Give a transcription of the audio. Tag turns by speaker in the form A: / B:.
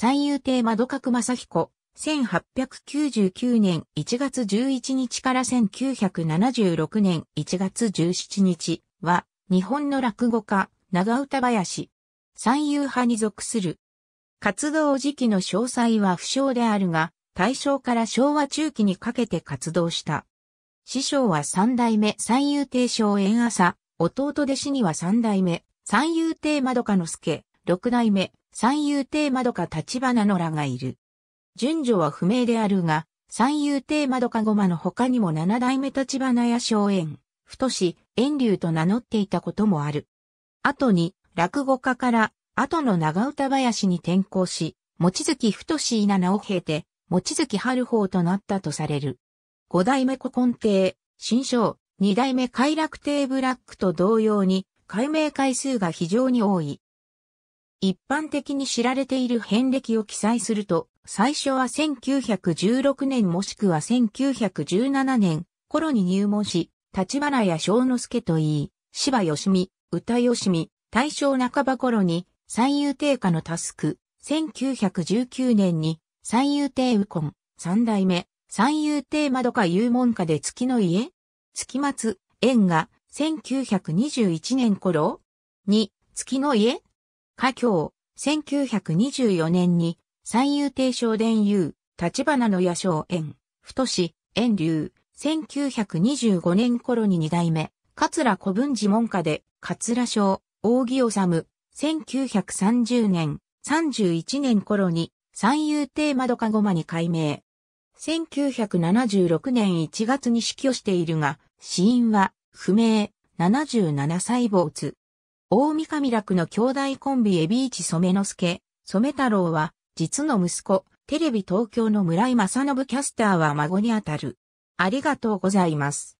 A: 三遊亭窓角正彦、1899年1月11日から1976年1月17日は、日本の落語家、長唄林、三遊派に属する。活動時期の詳細は不詳であるが、大正から昭和中期にかけて活動した。師匠は三代目三遊亭松円朝、弟弟子には三代目三遊亭窓かの助、六代目三遊亭窓か立花野らがいる。順序は不明であるが、三遊亭窓か駒の他にも七代目立花や荘園、太し、遠流と名乗っていたこともある。後に、落語家から、後の長唄林に転校し、望月太し稲名を経て、望月春法となったとされる。五代目古今亭、新章、二代目快楽亭ブラックと同様に、解明回数が非常に多い。一般的に知られている遍歴を記載すると、最初は1916年もしくは1917年頃に入門し、立花や小之助といい、芝義美、歌義美、大正半ば頃に三遊亭下のタスク、1919年に三遊亭右近、三代目、三遊亭窓か遊門家で月の家月松、縁が1921年頃に月の家家境、1924年に、三遊亭昇伝遊、立花の野小園、太子、園流、1925年頃に二代目、桂古文字門下で、桂小扇木治、1930年、31年頃に、三遊亭窓かごまに改名。1976年1月に死去しているが、死因は、不明、77歳没。大三上楽の兄弟コンビエビーチ染之助、染太郎は、実の息子、テレビ東京の村井正信キャスターは孫にあたる。ありがとうございます。